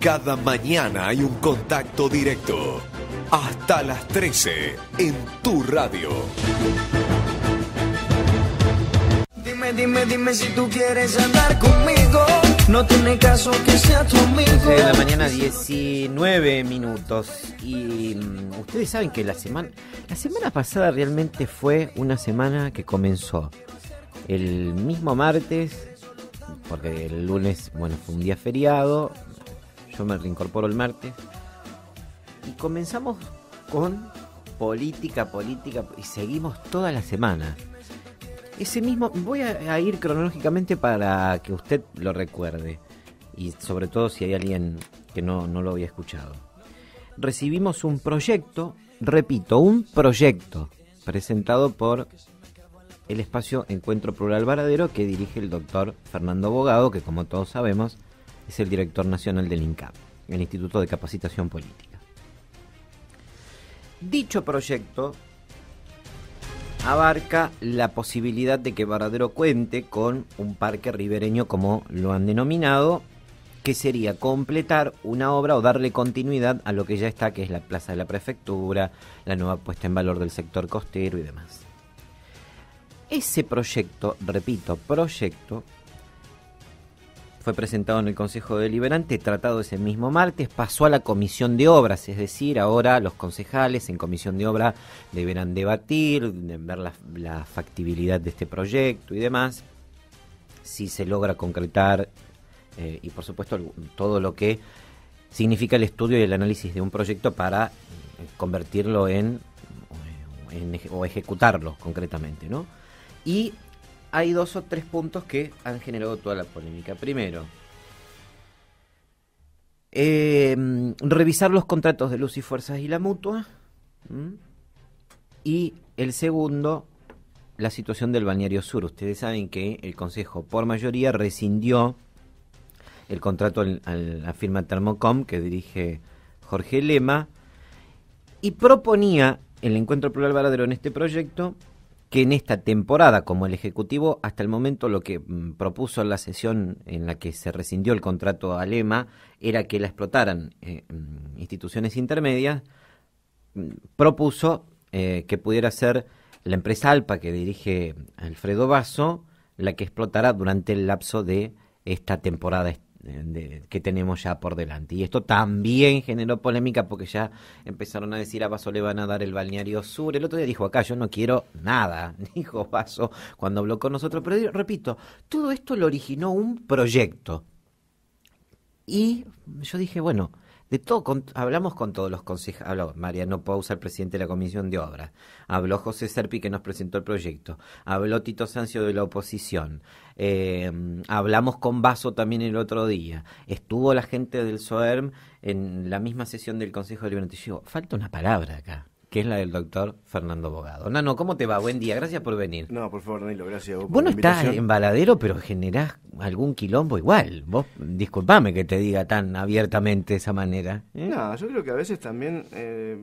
Cada mañana hay un contacto directo. Hasta las 13 en tu radio. Dime, dime, dime si tú quieres andar conmigo. No tiene caso que sea tu amigo. De la mañana 19 minutos. Y mm, ustedes saben que la semana. La semana pasada realmente fue una semana que comenzó. El mismo martes porque el lunes, bueno, fue un día feriado, yo me reincorporo el martes. Y comenzamos con política, política, y seguimos toda la semana. Ese mismo, voy a, ir cronológicamente para que usted lo recuerde, y sobre todo si hay alguien que no, no lo había escuchado. Recibimos un proyecto, repito, un proyecto presentado por el espacio Encuentro Plural Varadero que dirige el doctor Fernando Bogado, que como todos sabemos es el director nacional del INCAP, el Instituto de Capacitación Política. Dicho proyecto abarca la posibilidad de que Varadero cuente con un parque ribereño como lo han denominado, que sería completar una obra o darle continuidad a lo que ya está, que es la Plaza de la Prefectura, la nueva puesta en valor del sector costero y demás. Ese proyecto, repito, proyecto, fue presentado en el Consejo Deliberante, tratado ese mismo martes, pasó a la Comisión de Obras, es decir, ahora los concejales en Comisión de Obras deberán debatir, ver la, factibilidad de este proyecto y demás, si se logra concretar eh, y por supuesto todo lo que significa el estudio y el análisis de un proyecto para eh, convertirlo en, en eh, o ejecutarlo concretamente, ¿no? Y hay dos o tres puntos que han generado toda la polémica. Primero, em, revisar los contratos de Luz y Fuerzas y la Mutua. Y el segundo, la situación del Balneario Sur. Ustedes saben que el Consejo, por mayoría, rescindió el contrato a la firma Termocom que dirige Jorge Lema y proponía el Encuentro Plural Varadero en este proyecto que en esta temporada, como el Ejecutivo, hasta el momento lo que mm, propuso en la sesión en la que se rescindió el contrato a Lema era que la explotaran eh, mm, instituciones intermedias, mm, propuso eh, que pudiera ser la empresa Alpa que dirige Alfredo Basso la que explotará durante el lapso de esta temporada que tenemos ya por delante. Y esto también generó polémica porque ya empezaron a decir a Vaso le van a dar el balneario sur. El otro día dijo acá, yo no quiero nada, dijo Vaso cuando habló con nosotros. Pero repito, todo esto lo originó un proyecto. Y yo dije, bueno, de todo, hablamos con todos los consejeros, habló Mariano Pausa, el presidente de la Comisión de Obras, habló José Serpi que nos presentó el proyecto, habló Tito Sancio de la oposición, eh, hablamos con Vaso también el otro día, estuvo la gente del SOERM en la misma sesión del Consejo de Yo digo, falta una palabra acá que es la del doctor Fernando Bogado. Nano, ¿cómo te va? Buen día, gracias por venir. No, por favor, Danilo, gracias. Vos, vos no estás en baladero, pero generás algún quilombo igual. Vos, disculpame que te diga tan abiertamente de esa manera. ¿eh? No, yo creo que a veces también, eh,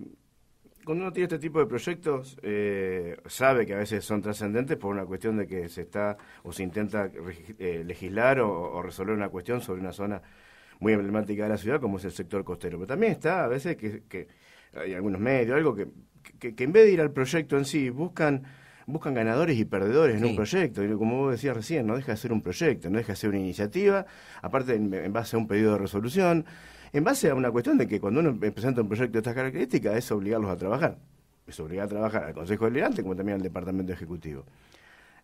cuando uno tiene este tipo de proyectos, eh, sabe que a veces son trascendentes por una cuestión de que se está o se intenta legislar o, resolver una cuestión sobre una zona muy emblemática de la ciudad, como es el sector costero. Pero también está a veces que hay algunos medios, algo que, en vez de ir al proyecto en sí, buscan buscan ganadores y perdedores en un proyecto. como vos decías recién, no deja de ser un proyecto, no deja de ser una iniciativa, aparte en, base a un pedido de resolución, en base a una cuestión de que cuando uno presenta un proyecto de estas características es obligarlos a trabajar. Es obligar a trabajar al Consejo Deliberante como también al Departamento Ejecutivo.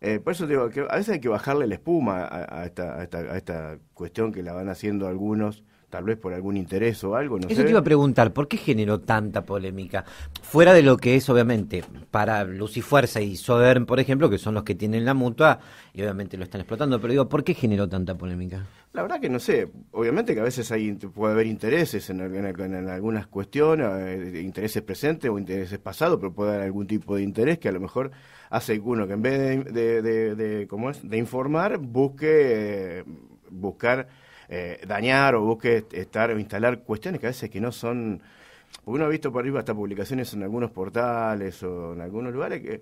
Eh, por eso digo que a veces hay que bajarle la espuma a, esta, a, esta, a esta cuestión que la van haciendo algunos tal vez por algún interés o algo. No sé. te iba a preguntar, ¿por qué generó tanta polémica? Fuera de lo que es, obviamente, para Lucifuerza y Sodern, por ejemplo, que son los que tienen la mutua y obviamente lo están explotando, pero digo, ¿por qué generó tanta polémica? La verdad que no sé, obviamente que a veces hay, puede haber intereses en, algunas cuestiones, eh, intereses presentes o intereses pasados, pero puede haber algún tipo de interés que a lo mejor hace uno que en vez de, ¿cómo es? de informar, busque eh, buscar eh, dañar o busque estar o instalar cuestiones que a veces que no son... Uno ha visto por arriba hasta publicaciones en algunos portales o en algunos lugares que,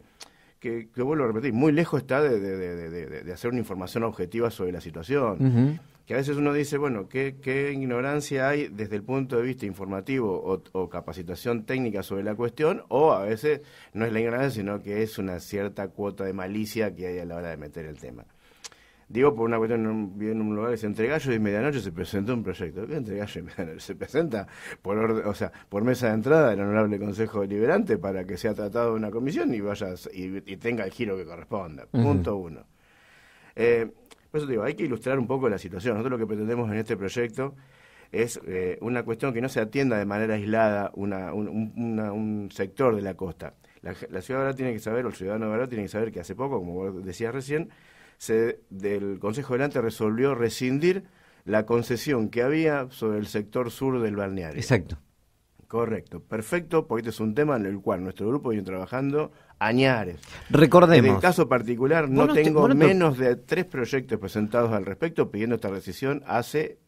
que, vuelvo a repetir, muy lejos está de, de, hacer una información objetiva sobre la situación. Que a veces uno dice, bueno, ¿qué, ¿qué, ignorancia hay desde el punto de vista informativo o, capacitación técnica sobre la cuestión? O a veces no es la ignorancia, sino que es una cierta cuota de malicia que hay a la hora de meter el tema. Digo, por una cuestión, vi en un lugar que se entre gallo y medianoche se presenta un proyecto. ¿Qué entre gallo y medianoche? Se presenta por, o sea, por mesa de entrada del Honorable Consejo Deliberante para que sea tratado una comisión y, vaya, y, tenga el giro que corresponda. Punto uno. Eh, por eso digo, hay que ilustrar un poco la situación. Nosotros lo que pretendemos en este proyecto es eh, una cuestión que no se atienda de manera aislada un, sector de la costa. La, ciudad ahora tiene que saber, el ciudadano ahora tiene que saber que hace poco, como vos decías recién, del Consejo Delante resolvió rescindir la concesión que había sobre el sector sur del balneario. Exacto. Correcto, perfecto, porque este es un tema en el cual nuestro grupo viene trabajando añares. Recordemos. En el caso particular no, tengo menos de tres proyectos presentados al respecto pidiendo esta rescisión hace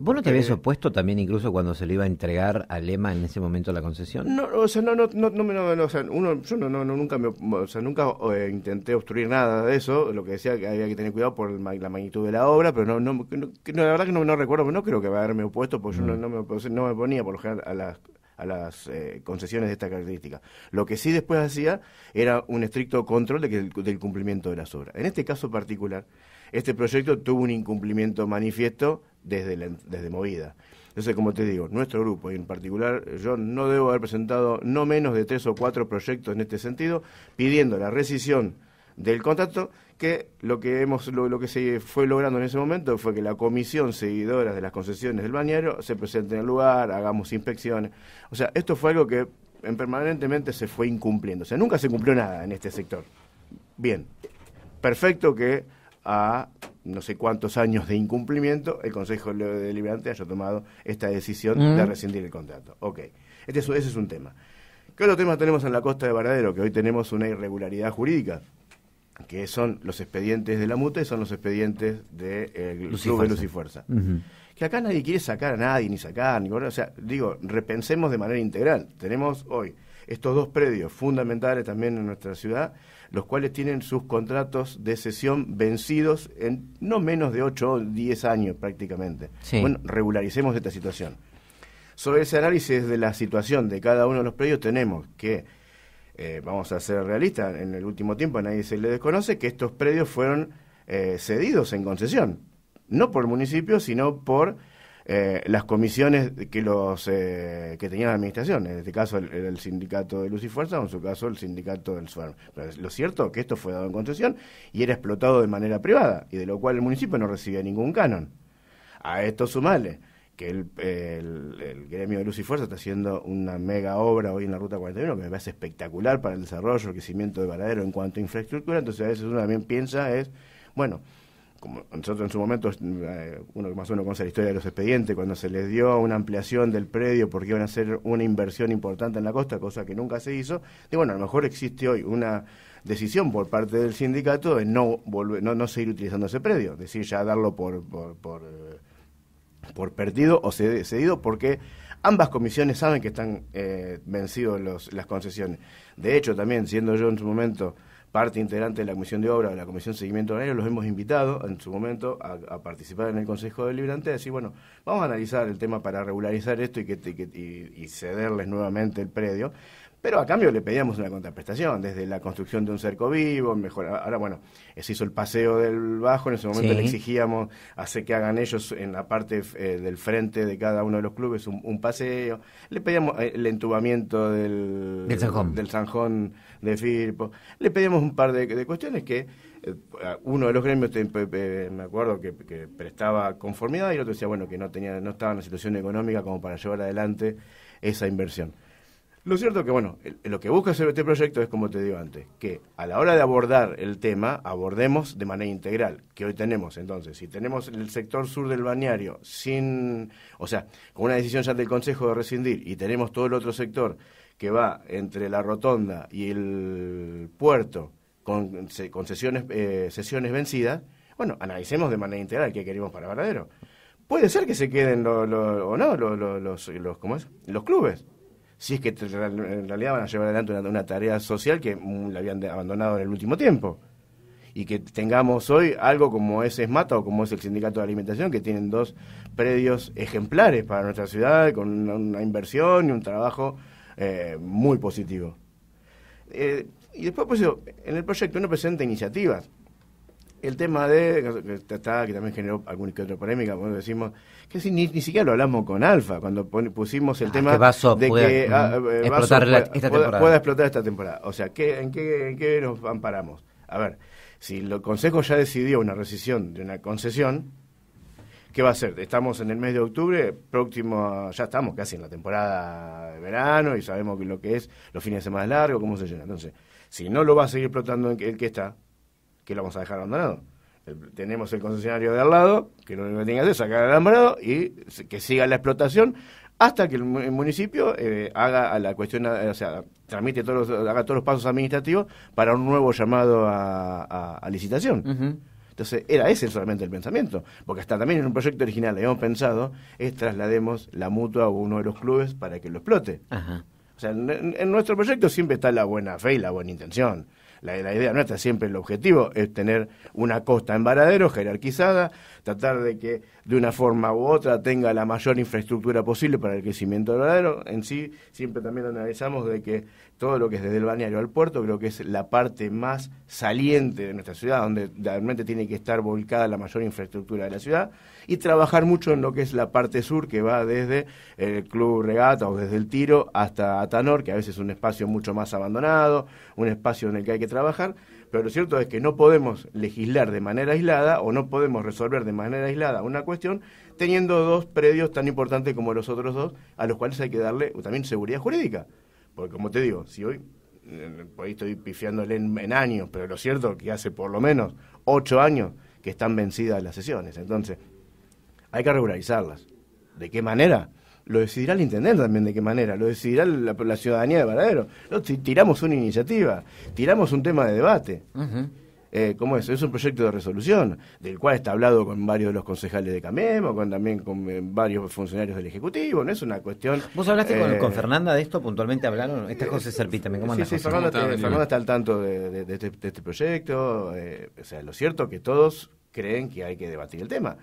¿Vos no te habías opuesto también incluso cuando se le iba a entregar a Lema en ese momento la concesión? No, o sea, no, no, no, no, o sea, uno, yo no, no, nunca, me, o sea, nunca eh, intenté obstruir nada de eso, lo que decía que había que tener cuidado por la magnitud de la obra, pero no, no, la verdad que no, recuerdo, no creo que haberme opuesto, porque yo no, me, mm. no me ponía por lo general a las a las eh, concesiones de esta característica. Lo que sí después hacía era un estricto control de que, del cumplimiento de las obras. En este caso particular, este proyecto tuvo un incumplimiento manifiesto desde, desde Movida. Entonces, como te digo, nuestro grupo y en particular yo no debo haber presentado no menos de tres o cuatro proyectos en este sentido, pidiendo la rescisión del contrato, que lo que hemos lo, que se fue logrando en ese momento fue que la comisión seguidora de las concesiones del bañero se presente en el lugar, hagamos inspecciones. O sea, esto fue algo que permanentemente se fue incumpliendo. O sea, nunca se cumplió nada en este sector. Bien, perfecto que a no sé cuántos años de incumplimiento, el Consejo Deliberante haya tomado esta decisión de mm. rescindir el contrato. Ok, este es, ese es un tema. ¿Qué otro tema tenemos en la costa de Varadero? Que hoy tenemos una irregularidad jurídica, que son los expedientes de la MUTA y son los expedientes del de, Club de Luz y Fuerza. Que acá nadie quiere sacar a nadie, ni sacar, ni O sea, digo, repensemos de manera integral. Tenemos hoy estos dos predios fundamentales también en nuestra ciudad, los cuales tienen sus contratos de cesión vencidos en no menos de 8 o 10 años prácticamente. Bueno, regularicemos esta situación. Sobre ese análisis de la situación de cada uno de los predios tenemos que, eh, vamos a ser realistas, en el último tiempo a nadie se le desconoce que estos predios fueron eh, cedidos en concesión, no por el municipio, sino por eh, las comisiones que los eh, que tenía la administración, en este caso el, el, sindicato de Luz y Fuerza, o en su caso el sindicato del suelo lo cierto es que esto fue dado en concesión y era explotado de manera privada, y de lo cual el municipio no recibía ningún canon. A esto sumale que el, gremio de Luz y Fuerza está haciendo una mega obra hoy en la Ruta 41, que me parece espectacular para el desarrollo, el crecimiento de Varadero en cuanto a infraestructura, entonces a veces uno también piensa es, bueno, como nosotros en su momento, eh, uno más uno menos conoce la historia de los expedientes, cuando se les dio una ampliación del predio porque iban a hacer una inversión importante en la costa, cosa que nunca se hizo, y bueno, a lo mejor existe hoy una decisión por parte del sindicato de no, volver, no, no seguir utilizando ese predio, es decir, ya darlo por, por, por, eh, perdido o cedido, porque ambas comisiones saben que están eh, vencidos los, las concesiones. De hecho, también siendo yo en su momento parte integrante de la Comisión de Obra, de la Comisión de Seguimiento Agrario, los hemos invitado en su momento a, participar en el Consejo Deliberante, a decir, bueno, vamos a analizar el tema para regularizar esto y, que, cederles nuevamente el predio, pero a cambio le pedíamos una contraprestación, desde la construcción de un cerco vivo, mejor, ahora bueno, se hizo el paseo del bajo, en ese momento le exigíamos hacer que hagan ellos en la parte eh, del frente de cada uno de los clubes un, paseo, le pedíamos eh, el entubamiento del, del del de Firpo. Le pedimos un par de, cuestiones que eh, uno de los gremios, me acuerdo, que, prestaba conformidad y el otro decía, bueno, que no, tenía, no estaba en la situación económica como para llevar adelante esa inversión. Lo cierto que, bueno, lo que busca hacer este proyecto es, como te digo antes, que a la hora de abordar el tema, abordemos de manera integral, que hoy tenemos. Entonces, si tenemos el sector sur del balneario sin, o sea, con una decisión ya del Consejo de rescindir y tenemos todo el otro sector que va entre la rotonda y el puerto con, sesiones, eh, sesiones vencidas, bueno, analicemos de manera integral qué queremos para verdadero. Puede ser que se queden o no los, los, los clubes, si es que en realidad van a llevar adelante una, tarea social que mm, la habían abandonado en el último tiempo. Y que tengamos hoy algo como es ESMATA o como es el Sindicato de Alimentación, que tienen dos predios ejemplares para nuestra ciudad, con una inversión y un trabajo eh, muy positivo. Eh, y después, pues, en el proyecto uno presenta iniciativas. El tema de, que, también generó alguna que otra polémica, cuando decimos, que si, ni, siquiera lo hablamos con Alfa, cuando pusimos el ah, tema de que ah, explotar eh, pueda, esta explotar esta temporada. O sea, en, qué, ¿en qué nos amparamos? A ver, si el Consejo ya decidió una rescisión de una concesión, ¿Qué va a hacer? Estamos en el mes de octubre, próximo, ya estamos casi en la temporada de verano y sabemos lo que es los fines de semana largos, cómo se llena. Entonces, si no lo va a seguir explotando el que está, ¿qué lo vamos a dejar abandonado? tenemos el concesionario de al lado, que lo que tiene que hacer sacar el alambrado y que siga la explotación hasta que el, municipio eh, haga la cuestión, o sea, tramite todos los, haga todos los pasos administrativos para un nuevo llamado a, licitación. Entonces, era ese solamente el pensamiento, porque hasta también en un proyecto original habíamos pensado es traslademos la mutua a uno de los clubes para que lo explote. O sea, en, nuestro proyecto siempre está la buena fe y la buena intención. La, la idea nuestra siempre, el objetivo es tener una costa en varadero, jerarquizada, tratar de que de una forma u otra tenga la mayor infraestructura posible para el crecimiento verdadero. En sí, siempre también analizamos de que todo lo que es desde el balneario al puerto creo que es la parte más saliente de nuestra ciudad, donde realmente tiene que estar volcada la mayor infraestructura de la ciudad, y trabajar mucho en lo que es la parte sur, que va desde el Club Regata o desde el Tiro hasta Atanor, que a veces es un espacio mucho más abandonado, un espacio en el que hay que trabajar, pero lo cierto es que no podemos legislar de manera aislada o no podemos resolver de manera aislada una cuestión teniendo dos predios tan importantes como los otros dos, a los cuales hay que darle también seguridad jurídica. Porque como te digo, si hoy, eh, estoy pifiándole en, en años, pero lo cierto es que hace por lo menos ocho años que están vencidas las sesiones. Entonces, hay que regularizarlas. ¿De qué manera? lo decidirá el intendente también de qué manera, lo decidirá la, ciudadanía de Varadero. tiramos una iniciativa, tiramos un tema de debate. Eh, ¿Cómo es? Es un proyecto de resolución, del cual está hablado con varios de los concejales de Camemo, con, también con eh, varios funcionarios del Ejecutivo, no es una cuestión... ¿Vos hablaste con, eh, Fernanda de esto? ¿Puntualmente hablaron? estas es José Serpita, ¿cómo andas, Sí, Fernanda, está al tanto de, este, de este, proyecto. o sea, lo cierto que todos creen que hay que debatir el tema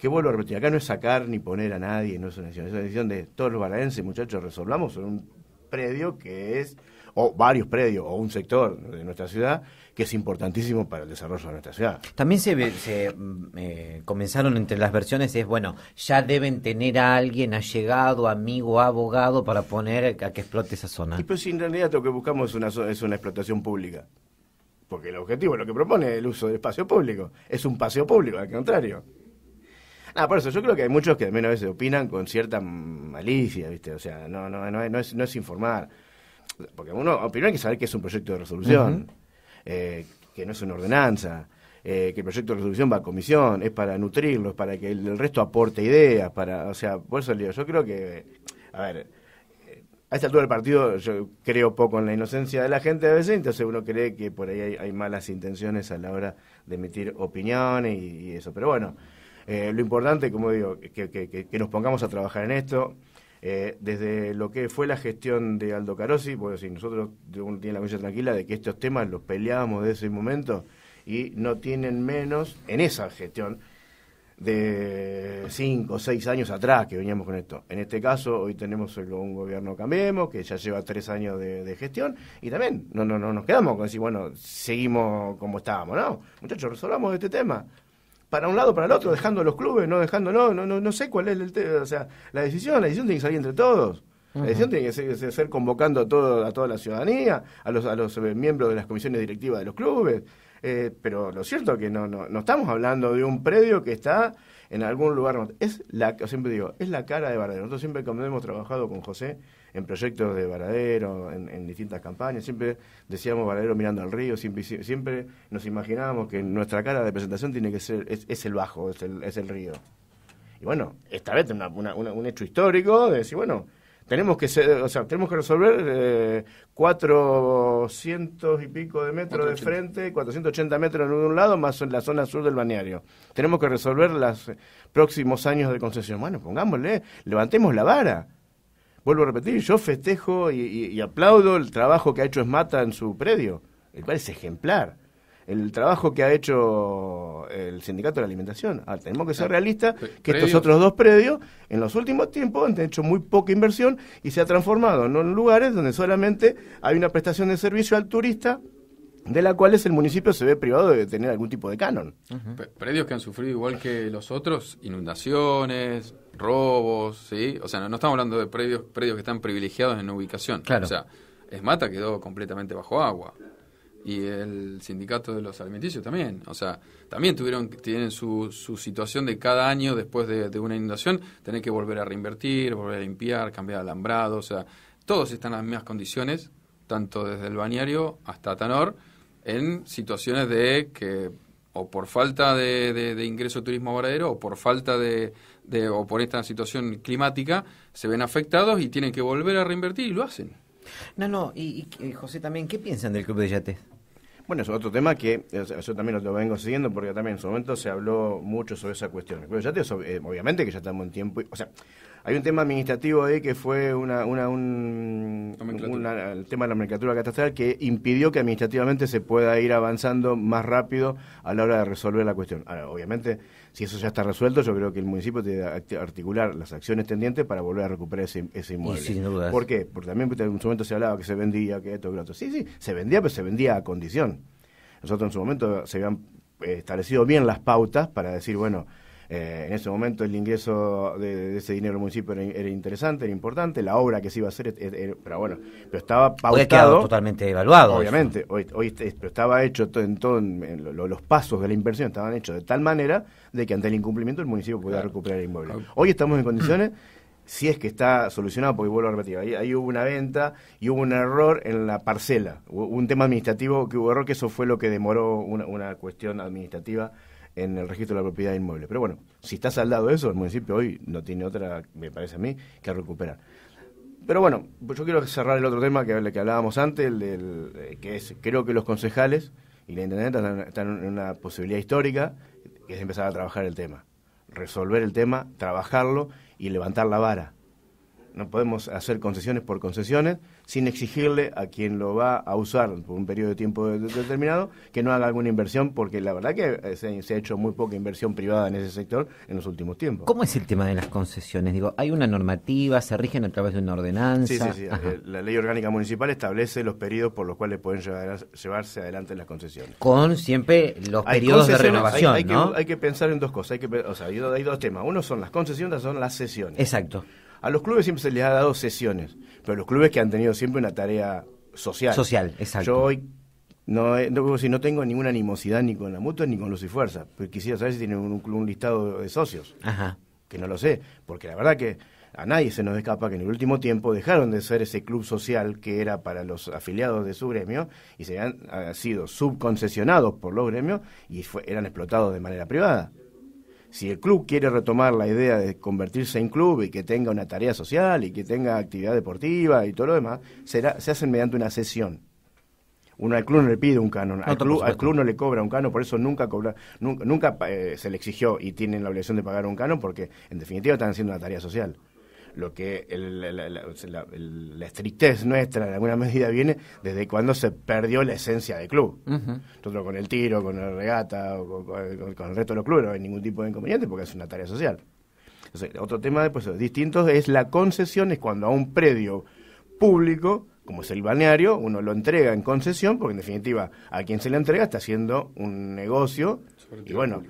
que vuelvo a repetir, acá no es sacar ni poner a nadie, no es una decisión, de todos los balaenses, muchachos, resolvamos un predio que es, o varios predios, o un sector de nuestra ciudad, que es importantísimo para el desarrollo de nuestra ciudad. También se, se eh, comenzaron entre las versiones, es bueno, ya deben tener a alguien allegado, amigo, abogado, para poner a que explote esa zona. Y pues en realidad lo que buscamos es una, es una explotación pública porque el objetivo, lo que propone es el uso del espacio público, es un paseo público, al contrario. Ah, por eso, yo creo que hay muchos que al menos a veces opinan con cierta malicia, ¿viste? O sea, no, es, informar. Porque uno, opina hay que saber que es un proyecto de resolución, eh, que no es una ordenanza, eh, que el proyecto de resolución va a comisión, es para nutrirlo. Es para que el, resto aporte ideas, para, o sea, por eso le yo creo que, a ver, eh, a esta altura del partido yo creo poco en la inocencia de la gente a veces, entonces uno cree que por ahí hay, malas intenciones a la hora de emitir opiniones y eso, pero bueno. Eh, lo importante, como digo, que, nos pongamos a trabajar en esto. Eh, desde lo que fue la gestión de Aldo Carosi, porque decir, nosotros uno tiene la conciencia tranquila de que estos temas los peleábamos desde ese momento y no tienen menos en esa gestión de cinco o seis años atrás que veníamos con esto. En este caso, hoy tenemos un gobierno Cambiemos, que ya lleva tres años de, gestión, y también no, no, no nos quedamos con decir, bueno, seguimos como estábamos, ¿no? Muchachos, resolvamos este tema para un lado, para el otro, dejando los clubes, no dejando, no, no, no sé cuál es el tema. O sea, la decisión, la decisión tiene que salir entre todos. La decisión tiene que ser, convocando a, todo, a toda la ciudadanía, a los, eh, miembros de las comisiones directivas de los clubes. Eh, pero lo cierto es que no, estamos hablando de un predio que está en algún lugar. Es la, siempre digo, es la cara de Bardero. Nosotros siempre, cuando hemos trabajado con José, en proyectos de Varadero, en, distintas campañas, siempre decíamos Varadero mirando al río, siempre, nos imaginábamos que nuestra cara de presentación tiene que ser, es, el bajo, es el, es el río. Y bueno, esta vez una, un hecho histórico de decir, bueno, tenemos que o sea, tenemos que resolver 400 eh, y pico de metros de frente, 480 metros en un lado, más en la zona sur del balneario. Tenemos que resolver los eh, próximos años de concesión. Bueno, pongámosle, levantemos la vara vuelvo a repetir, yo festejo y, aplaudo el trabajo que ha hecho Esmata en su predio, el cual es ejemplar. El trabajo que ha hecho el Sindicato de la Alimentación. Ah, tenemos que ser ah, realistas que estos otros dos predios, en los últimos tiempos, han hecho muy poca inversión y se ha transformado en lugares donde solamente hay una prestación de servicio al turista de la cual es el municipio se ve privado de tener algún tipo de canon. Predios que han sufrido igual que los otros, inundaciones, robos, ¿sí? O sea, no, estamos hablando de predios, predios que están privilegiados en ubicación. Claro. O sea, Esmata quedó completamente bajo agua. Y el sindicato de los alimenticios también. O sea, también tuvieron, tienen su, su situación de cada año después de, una inundación, tener que volver a reinvertir, volver a limpiar, cambiar alambrado. O sea, todos están en las mismas condiciones, tanto desde el bañario hasta Tanor en situaciones de que o por falta de, ingreso de turismo varadero o por falta de, o por esta situación climática se ven afectados y tienen que volver a reinvertir y lo hacen. No, no, y, José también, ¿qué piensan del Club de Yates? Bueno, es otro tema que yo también lo vengo siguiendo porque también en su momento se habló mucho sobre esa cuestión. El Club de Yates, eh, obviamente que ya estamos en tiempo, o sea, hay un tema administrativo ahí que fue una, una, un el tema de la nomenclatura catastral que impidió que administrativamente se pueda ir avanzando más rápido a la hora de resolver la cuestión. Ahora, obviamente, si eso ya está resuelto, yo creo que el municipio tiene que articular las acciones tendientes para volver a recuperar ese, inmueble. sin ¿Por qué? Porque también en su momento se hablaba que se vendía, que esto, que lo otro. Sí, sí, se vendía, pero se vendía a condición. Nosotros en su momento se habían eh, establecido bien las pautas para decir, bueno, eh, en ese momento el ingreso de, ese dinero al municipio era, interesante, era importante, la obra que se iba a hacer, pero bueno, pero estaba pautado. totalmente evaluado. Obviamente, hoy, estaba hecho en, todo, los pasos de la inversión estaban hechos de tal manera de que ante el incumplimiento el municipio podía recuperar el inmueble. Hoy estamos en condiciones si es que está solucionado, porque vuelvo a repetir, ahí, hubo una venta y hubo un error en la parcela, un tema administrativo que hubo error, que eso fue lo que demoró una, una cuestión administrativa en el registro de la propiedad inmueble. Pero bueno, si está saldado eso, el municipio hoy no tiene otra, me parece a mí, que recuperar. Pero bueno, pues yo quiero cerrar el otro tema que, que hablábamos antes, el del, eh, que es, creo que los concejales y la intendente están, en una posibilidad histórica, que es empezar a trabajar el tema, resolver el tema, trabajarlo y levantar la vara. No podemos hacer concesiones por concesiones, sin exigirle a quien lo va a usar por un periodo de tiempo determinado que no haga alguna inversión, porque la verdad que eh, se, ha hecho muy poca inversión privada en ese sector en los últimos tiempos. ¿Cómo es el tema de las concesiones? Digo, ¿hay una normativa? ¿Se rigen a través de una ordenanza? Sí, sí, sí. Eh, la ley orgánica municipal establece los periodos por los cuales pueden llevarse adelante las concesiones. Con siempre los periodos de renovación, hay, Que, hay que pensar en dos cosas. Hay dos temas. Uno son las concesiones, son las sesiones. Exacto. A los clubes siempre se les ha dado sesiones pero los clubes que han tenido siempre una tarea social. Social, exacto. Yo hoy no, eh, no, no tengo ninguna animosidad ni con la mutua ni con Luz y Fuerza, pero quisiera saber si tienen un, listado de socios, Ajá. que no lo sé, porque la verdad que a nadie se nos escapa que en el último tiempo dejaron de ser ese club social que era para los afiliados de su gremio y se han, sido subconcesionados por los gremios y eran explotados de manera privada si el club quiere retomar la idea de convertirse en club y que tenga una tarea social y que tenga actividad deportiva y todo lo demás, se hace mediante una sesión. Uno al club no le pide un canon, al, club, al club, no le cobra un canon, por eso nunca cobra, nunca, eh, se le exigió y tienen la obligación de pagar un canon porque en definitiva están haciendo una tarea social lo que la, estrictez nuestra en alguna medida viene desde cuando se perdió la esencia del club. Nosotros con el tiro, con la regata, con, el reto de los clubes no hay ningún tipo de inconveniente porque es una tarea social. otro tema pues, distinto es la concesión, es cuando a un predio público como es el balneario, uno lo entrega en concesión, porque en definitiva a quien se le entrega está haciendo un negocio. Y bueno,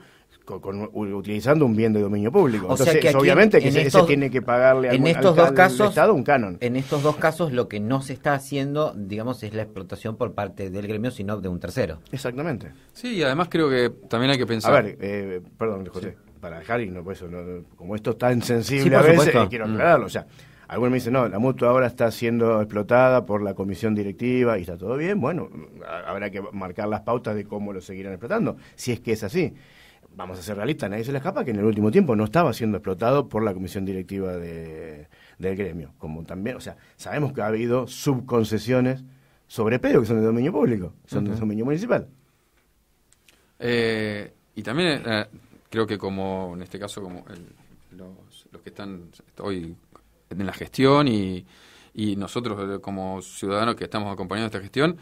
utilizando un bien de dominio público. Entonces, obviamente que se, tiene que pagarle en estos dos casos, Estado un canon. En estos dos casos lo que no se está haciendo, digamos, es la explotación por parte del gremio, sino de un tercero. Exactamente. Sí, y además creo que también hay que pensar... A ver, eh, perdón, José, para dejar y pues, no, como esto es tan sensible a veces, quiero mm. aclararlo, o sea... Algunos me dicen, no, la mutua ahora está siendo explotada por la comisión directiva y está todo bien. Bueno, mm, habrá que marcar las pautas de cómo lo seguirán explotando, si es que es así vamos a ser realistas, nadie se le escapa que en el último tiempo no estaba siendo explotado por la comisión directiva del gremio. Como también, o sea, sabemos que ha habido subconcesiones sobre pedo que son de dominio público, son del de dominio municipal. Eh, y también eh, creo que como, en este caso, como los, que están hoy en la gestión y, nosotros eh, como ciudadanos que estamos acompañando esta gestión,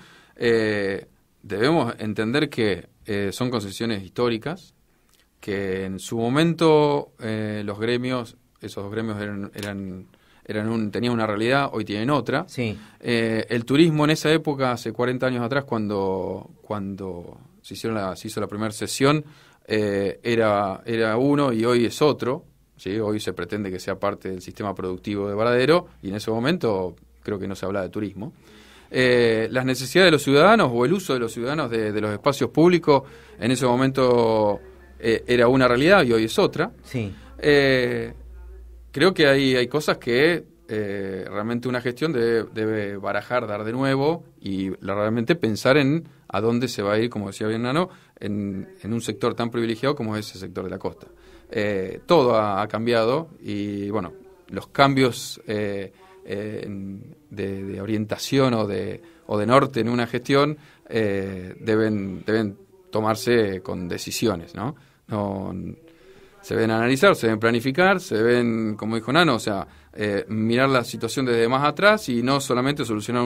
debemos entender que son concesiones históricas, que en su momento eh, los gremios, esos gremios eran, eran, tenían una realidad, hoy tienen otra. Eh, el turismo en esa época, hace 40 años atrás, cuando, cuando se, hicieron se hizo la primera sesión, eh, era, era uno y hoy es otro. Hoy se pretende que sea parte del sistema productivo de Varadero y en ese momento creo que no se habla de turismo. las necesidades de los ciudadanos o el uso de los ciudadanos de, de los espacios públicos en ese momento eh, era una realidad y hoy es otra. Sí. Eh, creo que hay, hay cosas que eh, realmente una gestión debe, barajar, dar de nuevo y realmente pensar en a dónde se va a ir, como decía bien Nano, en, un sector tan privilegiado como es el sector de la costa. todo ha, cambiado y, bueno, los cambios de, orientación o de, o de norte en una gestión deben, deben tomarse con decisiones, ¿no? No, se ven analizar, se ven planificar, se ven, como dijo Nano, o sea, eh, mirar la situación desde más atrás y no solamente solucionar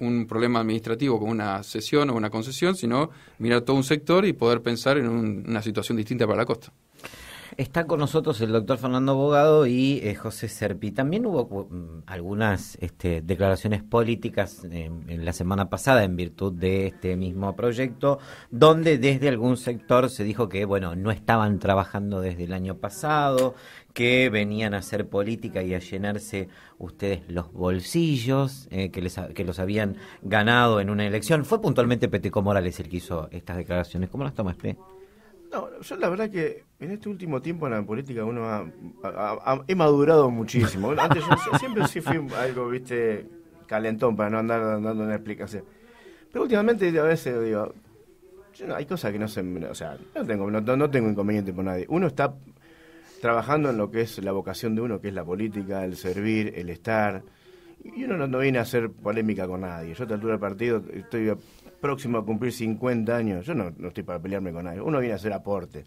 un problema administrativo con una sesión o una concesión, sino mirar todo un sector y poder pensar en una situación distinta para la costa. Está con nosotros el doctor Fernando Bogado y eh, José Serpi. También hubo mm, algunas este, declaraciones políticas em, en la semana pasada en virtud de este mismo proyecto, donde desde algún sector se dijo que, bueno, no estaban trabajando desde el año pasado, que venían a hacer política y a llenarse ustedes los bolsillos eh, que, les, que los habían ganado en una elección. Fue puntualmente Peteco Morales el que hizo estas declaraciones. ¿Cómo las tomaste? No, yo la verdad que en este último tiempo en la política uno ha, he madurado muchísimo. Antes yo siempre sí fui algo, viste, calentón para no andar dando una explicación. Pero últimamente a veces digo, hay cosas que no se... O sea, no tengo, no, tengo inconveniente por nadie. Uno está trabajando en lo que es la vocación de uno, que es la política, el servir, el estar. Y uno no, no viene a hacer polémica con nadie. Yo a esta altura del partido estoy próximo a cumplir 50 años, yo no, estoy para pelearme con nadie, uno viene a hacer aporte.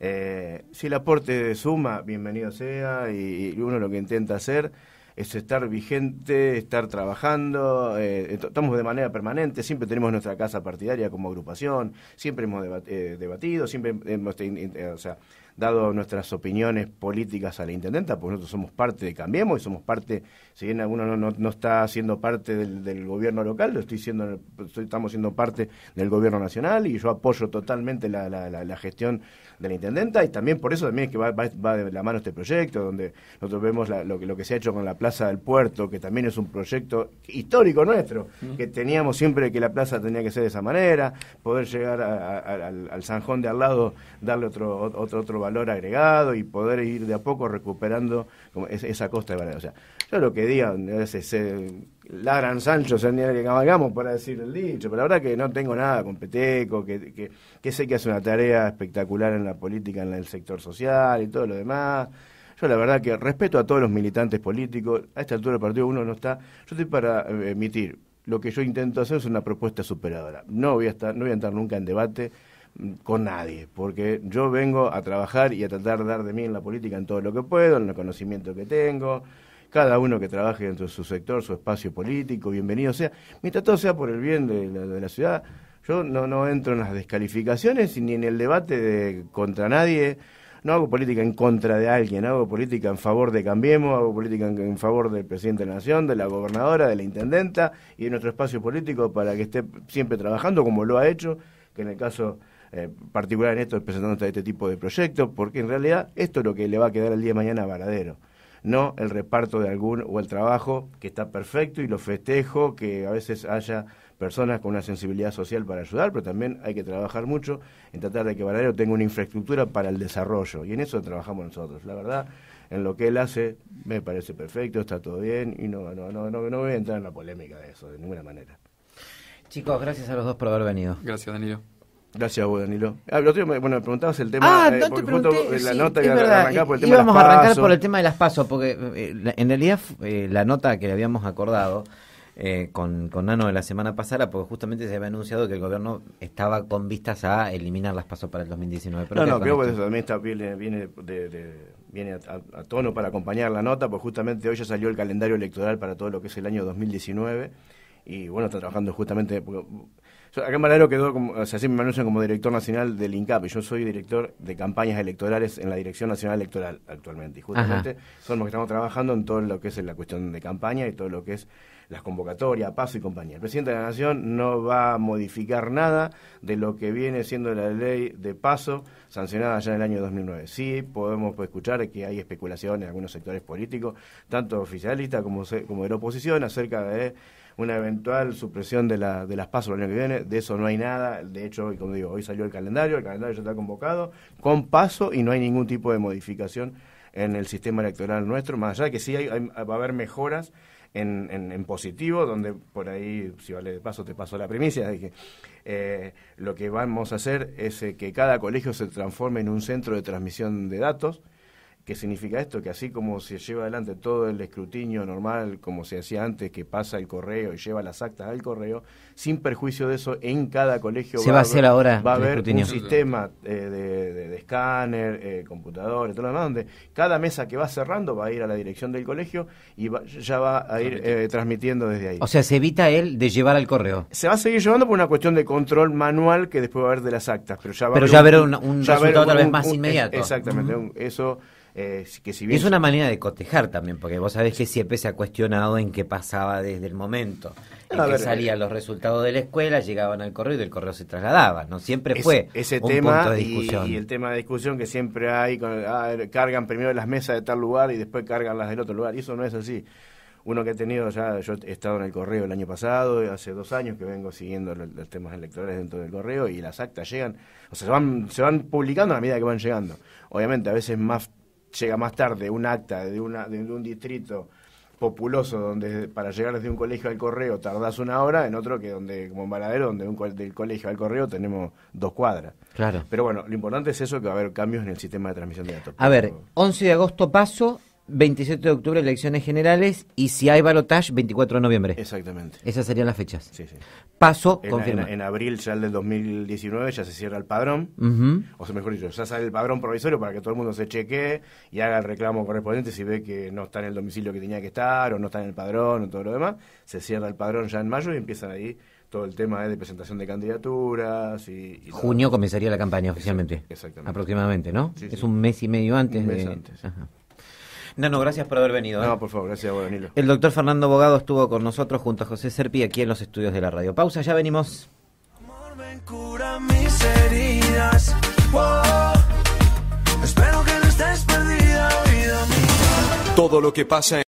Eh, si el aporte suma, bienvenido sea, y, uno lo que intenta hacer es estar vigente, estar trabajando, eh, estamos de manera permanente, siempre tenemos nuestra casa partidaria como agrupación, siempre hemos eh, debatido, siempre hemos... o sea, dado nuestras opiniones políticas a la intendenta, pues nosotros somos parte de Cambiemos y somos parte, si bien alguno no, está siendo parte del, gobierno local, lo estoy siendo, estamos siendo parte del gobierno nacional y yo apoyo totalmente la, gestión de la intendenta y también por eso también es que va, de la mano este proyecto, donde nosotros vemos lo, que, lo que se ha hecho con la Plaza del Puerto, que también es un proyecto histórico nuestro, que teníamos siempre que la plaza tenía que ser de esa manera, poder llegar al, al, Sanjón de al lado, darle otro, otro, otro valor valor agregado y poder ir de a poco recuperando esa costa de valor. O sea, yo lo que digan, a veces eh, la gran Sancho, se que cabalgamos para decir el dicho, pero la verdad que no tengo nada con Peteco, que, sé que hace una tarea espectacular en la política, en el sector social y todo lo demás. Yo la verdad que respeto a todos los militantes políticos, a esta altura del partido uno no está, yo estoy para eh, emitir, lo que yo intento hacer es una propuesta superadora. No voy a estar, no voy a entrar nunca en debate, con nadie, porque yo vengo a trabajar y a tratar de dar de mí en la política en todo lo que puedo, en el conocimiento que tengo, cada uno que trabaje dentro de su sector, su espacio político, bienvenido sea, mientras todo sea por el bien de la, ciudad, yo no, no entro en las descalificaciones ni en el debate de contra nadie, no hago política en contra de alguien, hago política en favor de Cambiemos, hago política en favor del presidente de la Nación, de la gobernadora, de la intendenta y de nuestro espacio político para que esté siempre trabajando como lo ha hecho, que en el caso eh, particular en esto, presentando este tipo de proyectos, porque en realidad esto es lo que le va a quedar el día de mañana a Varadero no el reparto de algún o el trabajo que está perfecto y lo festejo, que a veces haya personas con una sensibilidad social para ayudar, pero también hay que trabajar mucho en tratar de que Varadero tenga una infraestructura para el desarrollo y en eso trabajamos nosotros. La verdad, en lo que él hace me parece perfecto, está todo bien y no, no, no, no, no voy a entrar en la polémica de eso de ninguna manera. Chicos, gracias a los dos por haber venido. Gracias, Danilo. Gracias a vos, Danilo. Ah, bueno, me preguntabas el tema. Ah, eh, te la nota por el tema de las a arrancar por el tema de las pasos, porque eh, en realidad eh, la nota que le habíamos acordado con, con, Nano de la semana pasada, porque justamente se había anunciado que el gobierno estaba con vistas a eliminar las pasos para el 2019. no, no, creo que también viene, viene, a, tono para acompañar la nota, porque justamente hoy ya salió el calendario electoral para todo lo que es el año 2019 y bueno, está trabajando justamente, porque acá en quedó, como, o sea, me anuncian como director nacional del INCAP y yo soy director de campañas electorales en la Dirección Nacional Electoral actualmente. Y justamente somos los que estamos trabajando en todo lo que es la cuestión de campaña y todo lo que es las convocatorias, paso y compañía. El presidente de la Nación no va a modificar nada de lo que viene siendo la ley de paso sancionada ya en el año 2009. Sí, podemos escuchar que hay especulaciones en algunos sectores políticos, tanto oficialistas como, como de la oposición, acerca de una eventual supresión de, la, de las pasos el año que viene, de eso no hay nada, de hecho, hoy, como digo, hoy salió el calendario, el calendario ya está convocado, con paso y no hay ningún tipo de modificación en el sistema electoral nuestro, más allá de que sí hay, va a haber mejoras en, en, positivo, donde por ahí, si vale de paso, te paso la primicia, de que eh, lo que vamos a hacer es eh, que cada colegio se transforme en un centro de transmisión de datos, ¿Qué significa esto? Que así como se lleva adelante todo el escrutinio normal, como se hacía antes, que pasa el correo y lleva las actas al correo, sin perjuicio de eso, en cada colegio va, a haber, un sistema de, escáner, eh, computadores, todo lo demás, donde cada mesa que va cerrando va a ir a la dirección del colegio y ya va a ir transmitiendo desde ahí. O sea, se evita él de llevar al correo. Se va a seguir llevando por una cuestión de control manual que después va a haber de las actas, pero ya va pero a haber un, resultado tal vez más inmediato. Exactamente, eso eh, es una manera de cotejar también, porque vos sabés que siempre se ha cuestionado en qué pasaba desde el momento. En que salían eh, los resultados de la escuela, llegaban al correo y del correo se trasladaba ¿no? Siempre fue ese, un tema punto de discusión. Y, el tema de discusión que siempre hay, con, cargan primero las mesas de tal lugar y después cargan las del otro lugar. Y eso no es así uno que he tenido ya, yo he estado en el correo el año pasado, hace dos años que vengo siguiendo los, temas electorales dentro del correo y las actas llegan, o sea, se van, se van publicando a medida que van llegando. Obviamente, a veces más llega más tarde un acta de, una, de un distrito populoso donde para llegar desde un colegio al correo tardás una hora, en otro que donde, como en Valadero donde un, del colegio al correo tenemos dos cuadras. Claro. Pero bueno, lo importante es eso, que va a haber cambios en el sistema de transmisión de datos. A ver, 11 de agosto paso, 27 de octubre elecciones generales y si hay balotage 24 de noviembre. Exactamente. Esas serían las fechas. Sí, sí. Paso, en, confirma. En, abril ya el del 2019 ya se cierra el padrón, o sea, mejor dicho, ya sale el padrón provisorio para que todo el mundo se chequee y haga el reclamo correspondiente si ve que no está en el domicilio que tenía que estar o no está en el padrón o todo lo demás. Se cierra el padrón ya en mayo y empiezan ahí todo el tema eh, de presentación de candidaturas y... Junio comenzaría la campaña oficialmente. Exactamente. Aproximadamente, ¿no? es un mes y medio antes. de... No, no, gracias por haber venido. ¿eh? No, por favor, gracias por venir. El doctor Fernando Bogado estuvo con nosotros junto a José Serpi aquí en los estudios de la radio. Pausa, ya venimos. Espero que no estés perdida, vida Todo lo que pasa